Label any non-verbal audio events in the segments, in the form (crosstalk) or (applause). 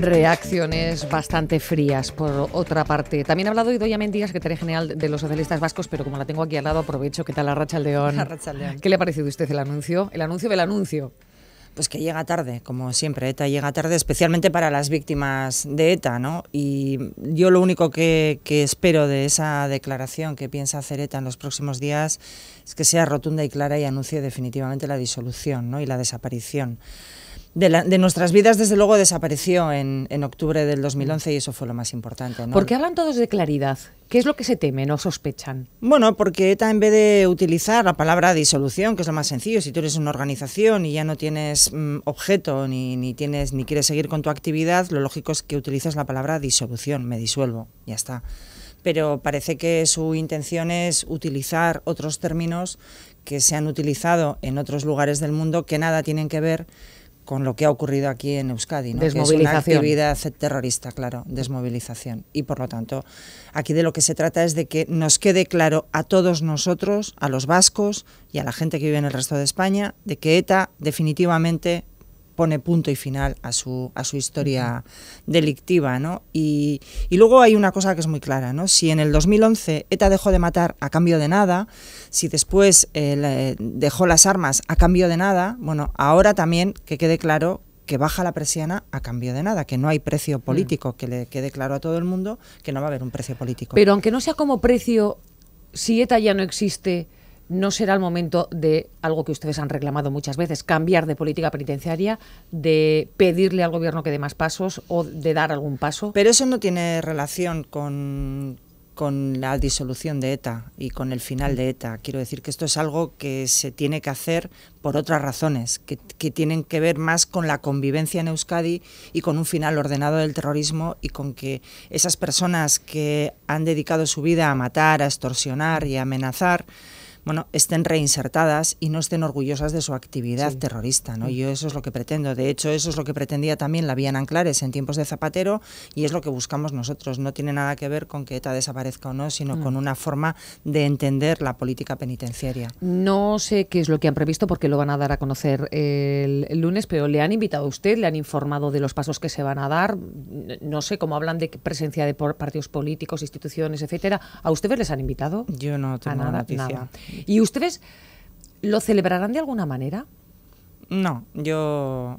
Reacciones bastante frías, por otra parte. También ha hablado que que secretaria general de los socialistas vascos, pero como la tengo aquí al lado, aprovecho. ¿Qué tal, Arracha León? (laughs) ¿Qué le ha parecido a usted el anuncio? El anuncio del anuncio pues que llega tarde, como siempre, ETA llega tarde, especialmente para las víctimas de ETA, ¿no? Y yo lo único que, que, espero de esa declaración que piensa hacer ETA en los próximos días es que sea rotunda y clara y anuncie definitivamente la disolución, ¿no? Y la desaparición de, nuestras vidas, desde luego, desapareció en, octubre del 2011 y eso fue lo más importante. ¿no? ¿Por qué hablan todos de claridad? ¿Qué es lo que se temen o sospechan? Bueno, porque ETA, en vez de utilizar la palabra disolución, que es lo más sencillo, si tú eres una organización y ya no tienes mm, objeto ni, ni, tienes, ni quieres seguir con tu actividad, lo lógico es que utilices la palabra disolución, me disuelvo, ya está. Pero parece que su intención es utilizar otros términos que se han utilizado en otros lugares del mundo que nada tienen que ver con lo que ha ocurrido aquí en Euskadi, ¿no? Desmovilización. Que es una actividad terrorista, claro, desmovilización. Y por lo tanto, aquí de lo que se trata es de que nos quede claro a todos nosotros, a los vascos y a la gente que vive en el resto de España, de que ETA definitivamente pone punto y final a su, a su historia delictiva. ¿no? Y, y, luego hay una cosa que es muy clara. ¿no? Si en el 2011 ETA dejó de matar a cambio de nada, si después eh, dejó las armas a cambio de nada, bueno, ahora también que quede claro que baja la presiana a cambio de nada, que no hay precio político, mm. que le quede claro a todo el mundo que no va a haber un precio político. Pero aunque no sea como precio, si ETA ya no existe, no será el momento de algo que ustedes han reclamado muchas veces, cambiar de política penitenciaria, de pedirle al gobierno que dé más pasos o de dar algún paso. Pero eso no tiene relación con, la disolución de ETA y con el final de ETA. Quiero decir que esto es algo que se tiene que hacer por otras razones, que, que, tienen que ver más con la convivencia en Euskadi y con un final ordenado del terrorismo y con que esas personas que han dedicado su vida a matar, a extorsionar y a amenazar, bueno, estén reinsertadas y no estén orgullosas de su actividad terrorista. ¿no? Mm. Yo eso es lo que pretendo. De hecho, eso es lo que pretendía también la Vía Anclares en tiempos de Zapatero y es lo que buscamos nosotros. No tiene nada que ver con que ETA desaparezca o no, sino mm. con una forma de entender la política penitenciaria. No sé qué es lo que han previsto porque lo van a dar a conocer el, lunes, pero le han invitado a usted, le han informado de los pasos que se van a dar. No sé cómo hablan de presencia de partidos políticos, instituciones, etcétera. ¿A ustedes les han invitado? Yo no tengo noticia. Nada. ¿Y ustedes lo celebrarán de alguna manera? No, yo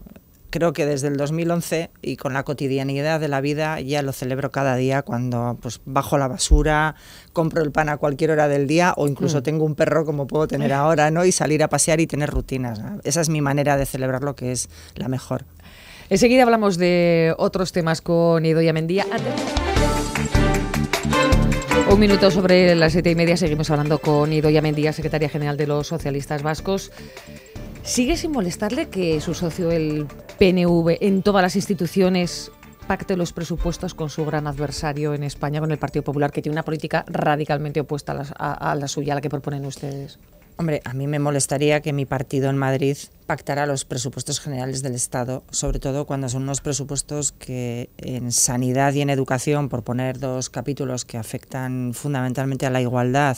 creo que desde el 2011 y con la cotidianidad de la vida ya lo celebro cada día cuando pues bajo la basura, compro el pan a cualquier hora del día o incluso mm. tengo un perro como puedo tener (laughs) ahora, ¿no? Y salir a pasear y tener rutinas. Esa es mi manera de celebrar lo que es la mejor. Enseguida hablamos de otros temas con Ido Mendía. Antes... Un minuto sobre las siete y media seguimos hablando con Idoya Mendía, secretaria general de los socialistas vascos. ¿Sigue sin molestarle que su socio, el PNV, en todas las instituciones pacte los presupuestos con su gran adversario en España, con el Partido Popular, que tiene una política radicalmente opuesta a la, a la suya, a la que proponen ustedes? Hombre, a mí me molestaría que mi partido en Madrid pactara los presupuestos generales del Estado, sobre todo cuando son unos presupuestos que en sanidad y en educación, por poner dos capítulos que afectan fundamentalmente a la igualdad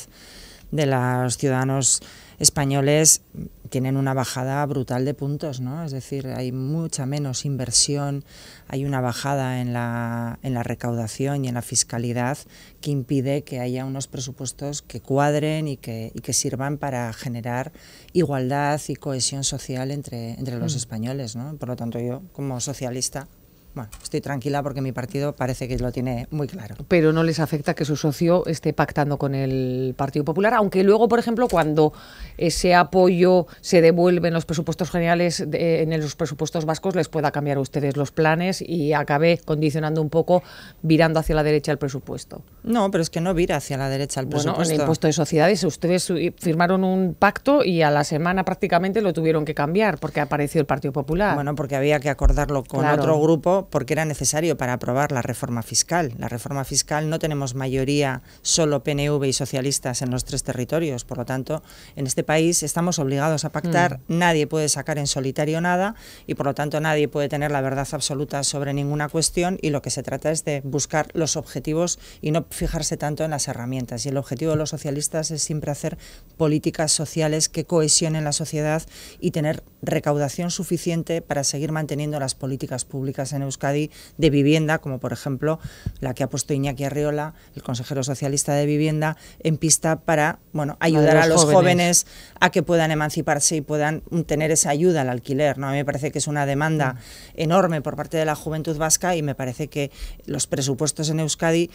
de los ciudadanos españoles, tienen una bajada brutal de puntos, ¿no? Es decir, hay mucha menos inversión, hay una bajada en la, recaudación y en la fiscalidad que impide que haya unos presupuestos que cuadren y que, sirvan para generar igualdad y cohesión social entre, entre los mm. españoles, Por lo tanto, yo como socialista bueno, estoy tranquila porque mi partido parece que lo tiene muy claro. Pero no les afecta que su socio esté pactando con el Partido Popular, aunque luego, por ejemplo, cuando ese apoyo se devuelve en los presupuestos generales, en los presupuestos vascos, les pueda cambiar a ustedes los planes y acabe condicionando un poco, virando hacia la derecha el presupuesto. No, pero es que no vira hacia la derecha el presupuesto. Bueno, en el impuesto de sociedades ustedes firmaron un pacto y a la semana prácticamente lo tuvieron que cambiar porque apareció el Partido Popular. Bueno, porque había que acordarlo con otro grupo porque era necesario para aprobar la reforma fiscal. La reforma fiscal no tenemos mayoría solo PNV y socialistas en los tres territorios. Por lo tanto, en este país estamos obligados a pactar, mm. nadie puede sacar en solitario nada y por lo tanto nadie puede tener la verdad absoluta sobre ninguna cuestión y lo que se trata es de buscar los objetivos y no fijarse tanto en las herramientas. Y el objetivo de los socialistas es siempre hacer políticas sociales que cohesionen la sociedad y tener recaudación suficiente para seguir manteniendo las políticas públicas en Europa Euskadi de vivienda, como por ejemplo la que ha puesto Iñaki Arriola, el consejero socialista de vivienda, en pista para bueno, ayudar a los, jóvenes. a que puedan emanciparse y puedan tener esa ayuda al alquiler. ¿no? A mí me parece que es una demanda mm. enorme por parte de la juventud vasca y me parece que los presupuestos en Euskadi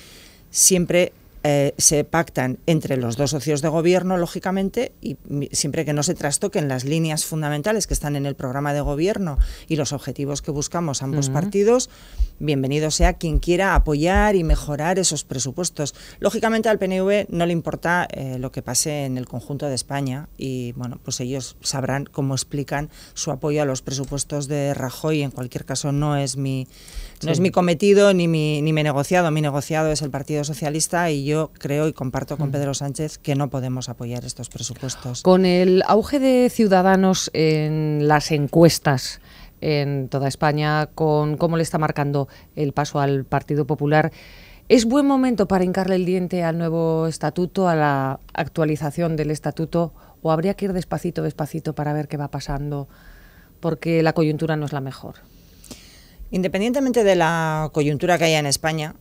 siempre eh, se pactan entre los dos socios de gobierno, lógicamente, y siempre que no se trastoquen las líneas fundamentales que están en el programa de gobierno y los objetivos que buscamos ambos partidos, bienvenido sea quien quiera apoyar y mejorar esos presupuestos. Lógicamente al PNV no le importa eh, lo que pase en el conjunto de España y bueno, pues ellos sabrán cómo explican su apoyo a los presupuestos de Rajoy. En cualquier caso no es mi no es mi cometido ni mi, ni mi negociado. Mi negociado es el Partido Socialista y yo creo y comparto con mm. Pedro Sánchez que no podemos apoyar estos presupuestos. Con el auge de Ciudadanos en las encuestas, en toda España con cómo le está marcando el paso al Partido Popular. ¿Es buen momento para hincarle el diente al nuevo estatuto, a la actualización del estatuto, o habría que ir despacito, despacito para ver qué va pasando? Porque la coyuntura no es la mejor. Independientemente de la coyuntura que haya en España,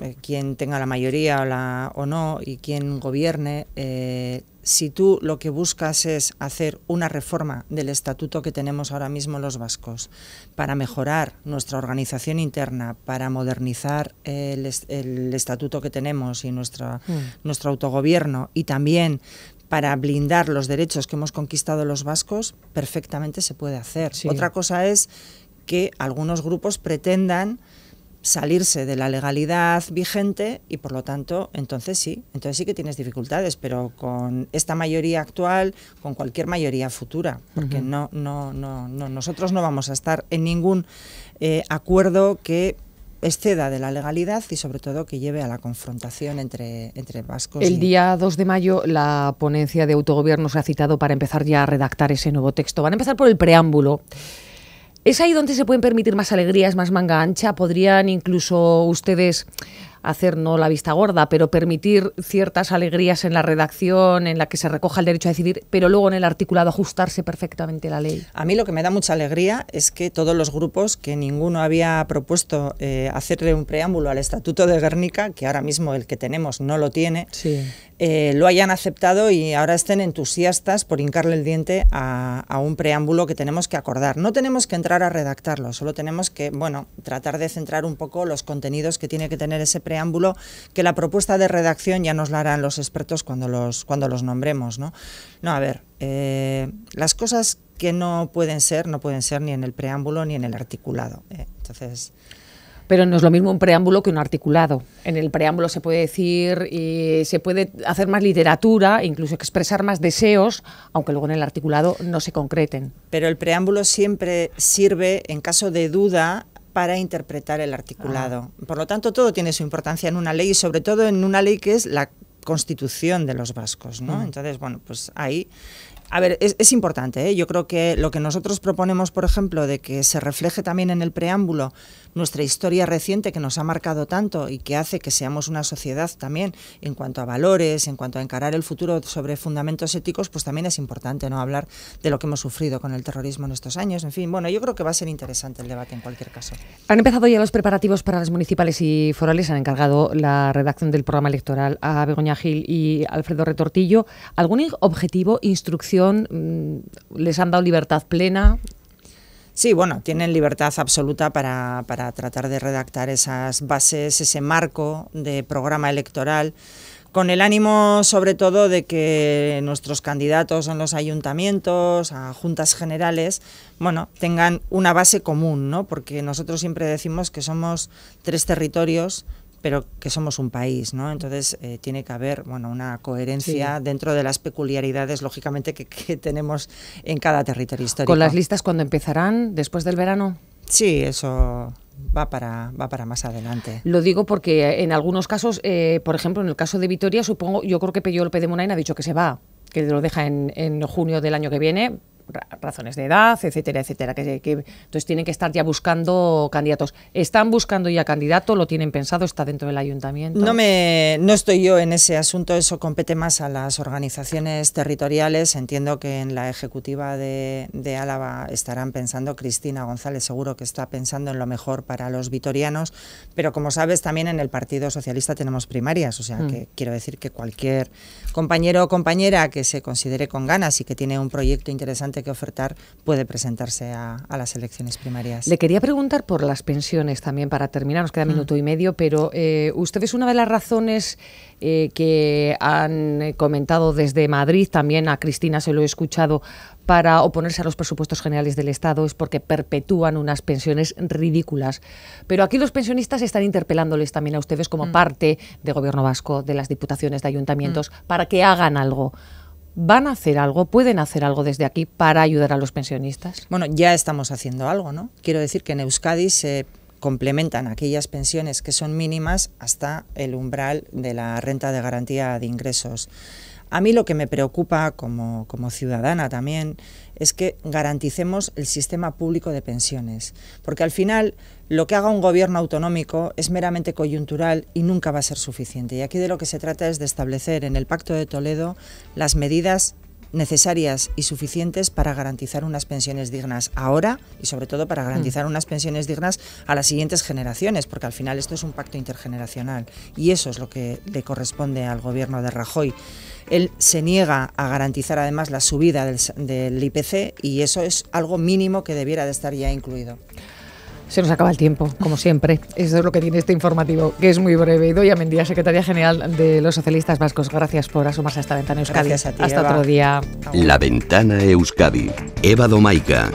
eh, quien tenga la mayoría o, no y quien gobierne, eh, si tú lo que buscas es hacer una reforma del estatuto que tenemos ahora mismo los vascos para mejorar nuestra organización interna, para modernizar el, estatuto que tenemos y mm. nuestro autogobierno y también para blindar los derechos que hemos conquistado los vascos, perfectamente se puede hacer. Otra cosa es que algunos grupos pretendan salirse de la legalidad vigente y por lo tanto, entonces sí, entonces sí que tienes dificultades, pero con esta mayoría actual, con cualquier mayoría futura, porque no, no, no, no, nosotros no vamos a estar en ningún eh, acuerdo que exceda de la legalidad y sobre todo que lleve a la confrontación entre, entre vascos. El día 2 de mayo la ponencia de autogobierno se ha citado para empezar ya a redactar ese nuevo texto. Van a empezar por el preámbulo. ¿Es ahí donde se pueden permitir más alegrías, más manga ancha? ¿Podrían incluso ustedes hacer no la vista gorda, pero permitir ciertas alegrías en la redacción, en la que se recoja el derecho a decidir, pero luego en el articulado ajustarse perfectamente la ley. A mí lo que me da mucha alegría es que todos los grupos, que ninguno había propuesto eh, hacerle un preámbulo al Estatuto de Guernica, que ahora mismo el que tenemos no lo tiene, eh, lo hayan aceptado y ahora estén entusiastas por hincarle el diente a, a un preámbulo que tenemos que acordar. No tenemos que entrar a redactarlo, solo tenemos que, bueno, tratar de centrar un poco los contenidos que tiene que tener ese preámbulo, que la propuesta de redacción ya nos la harán los expertos cuando los, cuando los nombremos. No, no a ver, eh, las cosas que no pueden ser, no pueden ser ni en el preámbulo ni en el articulado. ¿eh? Entonces. Pero no es lo mismo un preámbulo que un articulado. En el preámbulo se puede decir y se puede hacer más literatura, incluso expresar más deseos, aunque luego en el articulado no se concreten. Pero el preámbulo siempre sirve en caso de duda para interpretar el articulado. Ah. Por lo tanto, todo tiene su importancia en una ley y sobre todo en una ley que es la constitución de los vascos, ¿no? Mm. Entonces, bueno, pues ahí a ver, es, importante. ¿eh? Yo creo que lo que nosotros proponemos, por ejemplo, de que se refleje también en el preámbulo nuestra historia reciente que nos ha marcado tanto y que hace que seamos una sociedad también en cuanto a valores, en cuanto a encarar el futuro sobre fundamentos éticos, pues también es importante no hablar de lo que hemos sufrido con el terrorismo en estos años. En fin, bueno, yo creo que va a ser interesante el debate en cualquier caso. Han empezado ya los preparativos para las municipales y forales. Han encargado la redacción del programa electoral a Begoña Gil y Alfredo Retortillo. ¿Algún objetivo, instrucción? Mm, les han dado libertad plena. Sí, bueno, tienen libertad absoluta para, para tratar de redactar esas bases, ese marco de programa electoral con el ánimo sobre todo de que nuestros candidatos en los ayuntamientos, a juntas generales, bueno, tengan una base común, ¿no? Porque nosotros siempre decimos que somos tres territorios pero que somos un país, ¿no? Entonces eh, tiene que haber, bueno, una coherencia dentro de las peculiaridades, lógicamente, que, tenemos en cada territorio histórico. ¿Con las listas cuando empezarán? ¿Después del verano? Sí, eso va para, va para más adelante. Lo digo porque eh, en algunos casos, eh, por ejemplo, en el caso de Vitoria, supongo, yo creo que Peyo López de Munain ha dicho que se va, que lo deja en, en junio del año que viene, razones de edad, etcétera, etcétera. entonces tienen que estar ya buscando candidatos. ¿Están buscando ya candidato? ¿Lo tienen pensado? ¿Está dentro del ayuntamiento? No, me, no estoy yo en ese asunto, eso compete más a las organizaciones territoriales. Entiendo que en la ejecutiva de, de Álava estarán pensando, Cristina González seguro que está pensando en lo mejor para los vitorianos, pero como sabes también en el Partido Socialista tenemos primarias, o sea mm. que quiero decir que cualquier compañero o compañera que se considere con ganas y que tiene un proyecto interesante que ofertar puede presentarse a, las elecciones primarias. Le quería preguntar por las pensiones también para terminar, nos queda mm. minuto y medio, pero eh, ustedes una de las razones eh, que han comentado desde Madrid, también a Cristina se lo he escuchado, para oponerse a los presupuestos generales del Estado es porque perpetúan unas pensiones ridículas. Pero aquí los pensionistas están interpelándoles también a ustedes como mm. parte de Gobierno Vasco, de las diputaciones, de ayuntamientos, mm. para que hagan algo. ¿Van a hacer algo? ¿Pueden hacer algo desde aquí para ayudar a los pensionistas? Bueno, ya estamos haciendo algo, ¿no? Quiero decir que en Euskadi se complementan aquellas pensiones que son mínimas hasta el umbral de la renta de garantía de ingresos. A mí lo que me preocupa como, ciudadana también es que garanticemos el sistema público de pensiones, porque al final lo que haga un gobierno autonómico es meramente coyuntural y nunca va a ser suficiente. Y aquí de lo que se trata es de establecer en el Pacto de Toledo las medidas necesarias y suficientes para garantizar unas pensiones dignas ahora y sobre todo para garantizar mm. unas pensiones dignas a las siguientes generaciones, porque al final esto es un pacto intergeneracional y eso es lo que le corresponde al gobierno de Rajoy. Él se niega a garantizar además la subida del, IPC y eso es algo mínimo que debiera de estar ya incluido. Se nos acaba el tiempo, como siempre. Eso es lo que tiene este informativo, que es muy breve. a Mendía, secretaria general de los socialistas vascos, gracias por asomarse a esta ventana Euskadi. Gracias a ti, Hasta otro día. La ventana Euskadi. Eva Domaica.